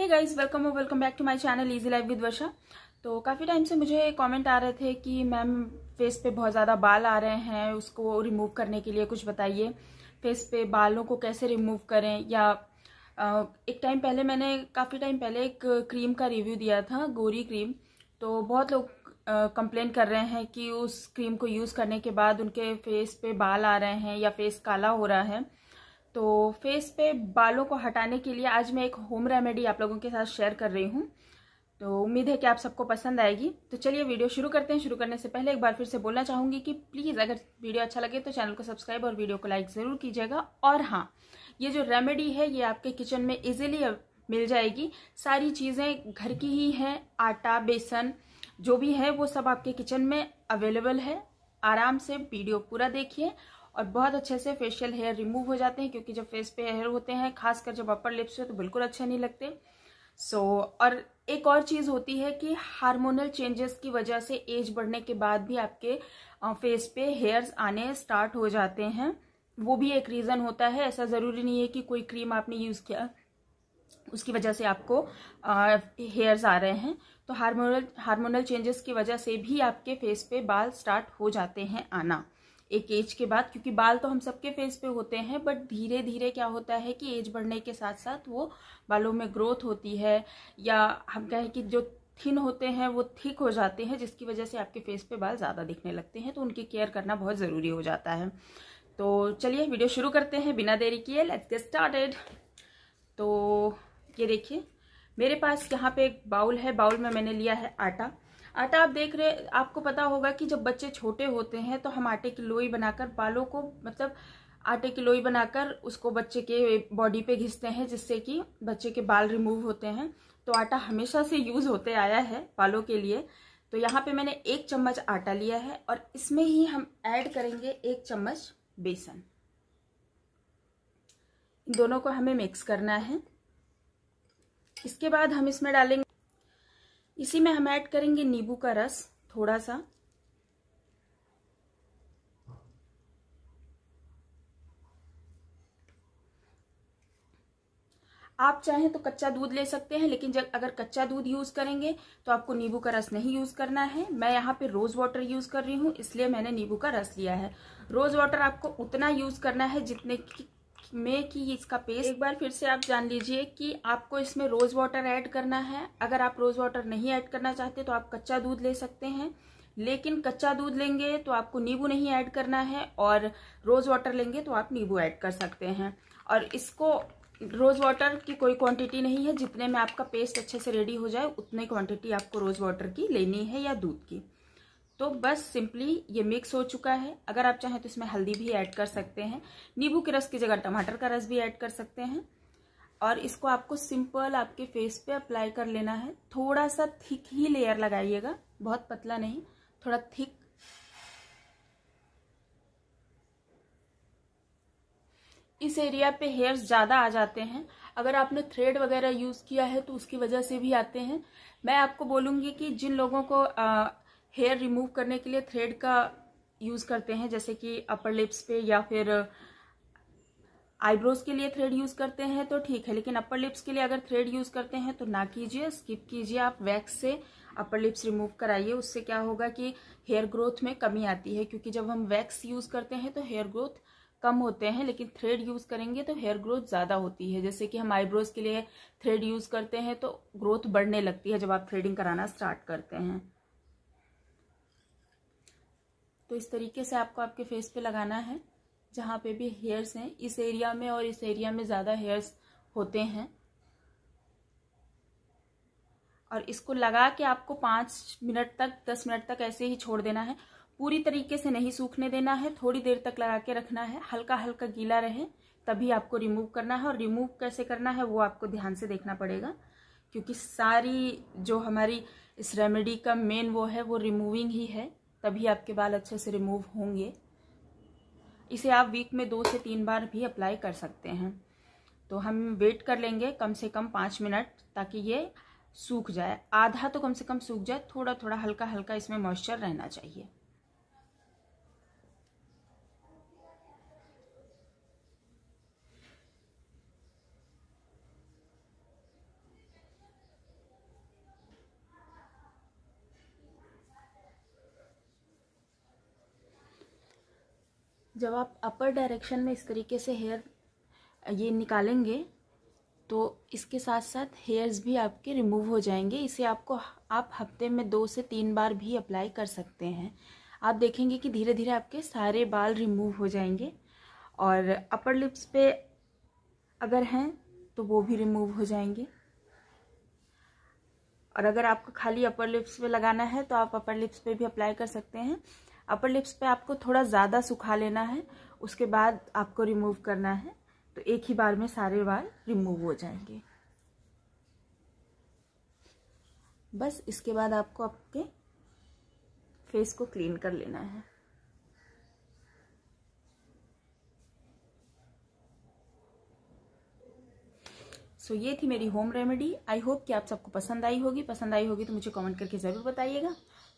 हे guys welcome और welcome back to my channel easy life with Varsha तो काफ़ी time से मुझे कमेंट आ रहे थे कि मैम फेस पे बहुत ज़्यादा बाल आ रहे हैं उसको रिमूव करने के लिए कुछ बताइए फेस पे बालों को कैसे रिमूव करें या एक टाइम पहले मैंने काफ़ी टाइम पहले एक क्रीम का रिव्यू दिया था गोरी क्रीम तो बहुत लोग कंप्लेन कर रहे हैं कि उस क्रीम को यूज़ करने के बाद उनके फेस पे बाल आ रहे हैं या फेस काला हो रहा है तो फेस पे बालों को हटाने के लिए आज मैं एक होम रेमेडी आप लोगों के साथ शेयर कर रही हूँ तो उम्मीद है कि आप सबको पसंद आएगी तो चलिए वीडियो शुरू करते हैं शुरू करने से पहले एक बार फिर से बोलना चाहूँगी कि प्लीज़ अगर वीडियो अच्छा लगे तो चैनल को सब्सक्राइब और वीडियो को लाइक ज़रूर कीजिएगा और हाँ ये जो रेमेडी है ये आपके किचन में ईजिली मिल जाएगी सारी चीज़ें घर की ही हैं आटा बेसन जो भी है वो सब आपके किचन में अवेलेबल है आराम से वीडियो पूरा देखिए और बहुत अच्छे से फेशियल हेयर रिमूव हो जाते हैं क्योंकि जब फेस पे हेयर होते हैं खासकर जब अपर लिप्स पे तो बिल्कुल अच्छे नहीं लगते सो so, और एक और चीज़ होती है कि हार्मोनल चेंजेस की वजह से एज बढ़ने के बाद भी आपके फेस पे हेयर्स आने स्टार्ट हो जाते हैं वो भी एक रीज़न होता है ऐसा ज़रूरी नहीं है कि कोई क्रीम आपने यूज़ किया उसकी वजह से आपको हेयर्स आ रहे हैं तो हार्मोनल हार्मोनल चेंजेस की वजह से भी आपके फेस पे बाल स्टार्ट हो जाते हैं आना एक एज के बाद क्योंकि बाल तो हम सबके फेस पे होते हैं बट धीरे धीरे क्या होता है कि एज बढ़ने के साथ साथ वो बालों में ग्रोथ होती है या हम कहें कि जो थिन होते हैं वो थिक हो जाते हैं जिसकी वजह से आपके फेस पे बाल ज़्यादा दिखने लगते हैं तो उनकी केयर करना बहुत ज़रूरी हो जाता है तो चलिए वीडियो शुरू करते हैं बिना देरी किए लेट्स गेट स्टार्टेड तो ये देखिए मेरे पास यहाँ पे एक बाउल है बाउल में मैंने लिया है आटा आटा आप देख रहे आपको पता होगा कि जब बच्चे छोटे होते हैं तो हम आटे की लोई बनाकर बालों को मतलब आटे की लोई बनाकर उसको बच्चे के बॉडी पे घिसते हैं जिससे कि बच्चे के बाल रिमूव होते हैं तो आटा हमेशा से यूज़ होते आया है बालों के लिए तो यहाँ पे मैंने एक चम्मच आटा लिया है और इसमें ही हम ऐड करेंगे एक चम्मच बेसन इन दोनों को हमें मिक्स करना है इसके बाद हम इसमें डालेंगे इसी में हम ऐड करेंगे नींबू का रस थोड़ा सा आप चाहें तो कच्चा दूध ले सकते हैं लेकिन जब अगर कच्चा दूध यूज करेंगे तो आपको नींबू का रस नहीं यूज करना है मैं यहाँ पे रोज वाटर यूज कर रही हूँ इसलिए मैंने नींबू का रस लिया है रोज वाटर आपको उतना यूज करना है जितने की में कि इसका पेस्ट एक बार फिर से आप जान लीजिए कि आपको इसमें रोज़ वाटर ऐड करना है अगर आप रोज़ वाटर नहीं ऐड करना चाहते तो आप कच्चा दूध ले सकते हैं लेकिन कच्चा दूध लेंगे तो आपको नींबू नहीं ऐड करना है और रोज़ वाटर लेंगे तो आप नींबू ऐड कर सकते हैं और इसको रोज़ वाटर की कोई क्वांटिटी नहीं है जितने में आपका पेस्ट अच्छे से रेडी हो जाए उतनी क्वांटिटी आपको रोज़ वाटर की लेनी है या दूध की तो बस सिंपली ये मिक्स हो चुका है अगर आप चाहें तो इसमें हल्दी भी ऐड कर सकते हैं नींबू के रस की जगह टमाटर का रस भी ऐड कर सकते हैं और इसको आपको सिंपल आपके फेस पे अप्लाई कर लेना है थोड़ा सा थिक ही लेयर लगाइएगा बहुत पतला नहीं थोड़ा थिक इस एरिया पे हेयर्स ज़्यादा आ जाते हैं अगर आपने थ्रेड वगैरह यूज़ किया है तो उसकी वजह से भी आते हैं मैं आपको बोलूँगी कि जिन लोगों को आ, हेयर रिमूव करने के लिए थ्रेड का यूज़ करते हैं जैसे कि अपर लिप्स पे या फिर आईब्रोज uh, के लिए थ्रेड यूज़ करते हैं तो ठीक है लेकिन अपर लिप्स के लिए अगर थ्रेड यूज़ करते हैं तो ना कीजिए स्किप कीजिए आप वैक्स से अपर लिप्स रिमूव कराइए उससे क्या होगा कि हेयर ग्रोथ में कमी आती है क्योंकि जब हम वैक्स यूज़ करते हैं तो हेयर ग्रोथ कम होते हैं लेकिन थ्रेड यूज़ करेंगे तो हेयर ग्रोथ ज़्यादा होती है जैसे कि हम आईब्रोज के लिए थ्रेड यूज़ करते हैं तो ग्रोथ बढ़ने लगती है जब आप थ्रेडिंग कराना स्टार्ट करते हैं तो इस तरीके से आपको आपके फेस पे लगाना है जहाँ पे भी हेयर्स हैं इस एरिया में और इस एरिया में ज़्यादा हेयर्स होते हैं और इसको लगा के आपको पाँच मिनट तक दस मिनट तक ऐसे ही छोड़ देना है पूरी तरीके से नहीं सूखने देना है थोड़ी देर तक लगा के रखना है हल्का हल्का गीला रहे तभी आपको रिमूव करना है और रिमूव कैसे करना है वो आपको ध्यान से देखना पड़ेगा क्योंकि सारी जो हमारी इस रेमेडी का मेन वो है वो रिमूविंग ही है तभी आपके बाल अच्छे से रिमूव होंगे इसे आप वीक में दो से तीन बार भी अप्लाई कर सकते हैं तो हम वेट कर लेंगे कम से कम पाँच मिनट ताकि ये सूख जाए आधा तो कम से कम सूख जाए थोड़ा थोड़ा हल्का हल्का इसमें मॉइस्चर रहना चाहिए जब आप अपर डायरेक्शन में इस तरीके से हेयर ये निकालेंगे तो इसके साथ साथ हेयर्स भी आपके रिमूव हो जाएंगे इसे आपको आप हफ्ते में दो से तीन बार भी अप्लाई कर सकते हैं आप देखेंगे कि धीरे धीरे आपके सारे बाल रिमूव हो जाएंगे और अपर लिप्स पे अगर हैं तो वो भी रिमूव हो जाएंगे और अगर आपको खाली अपर लिप्स पे लगाना है तो आप अपर लिप्स पे भी अप्लाई कर सकते हैं अपर लिप्स पे आपको थोड़ा ज़्यादा सुखा लेना है उसके बाद आपको रिमूव करना है तो एक ही बार में सारे बाल रिमूव हो जाएंगे बस इसके बाद आपको आपके फेस को क्लीन कर लेना है सो so, ये थी मेरी होम रेमेडी आई होप कि आप सबको पसंद आई होगी पसंद आई होगी तो मुझे कमेंट करके ज़रूर बताइएगा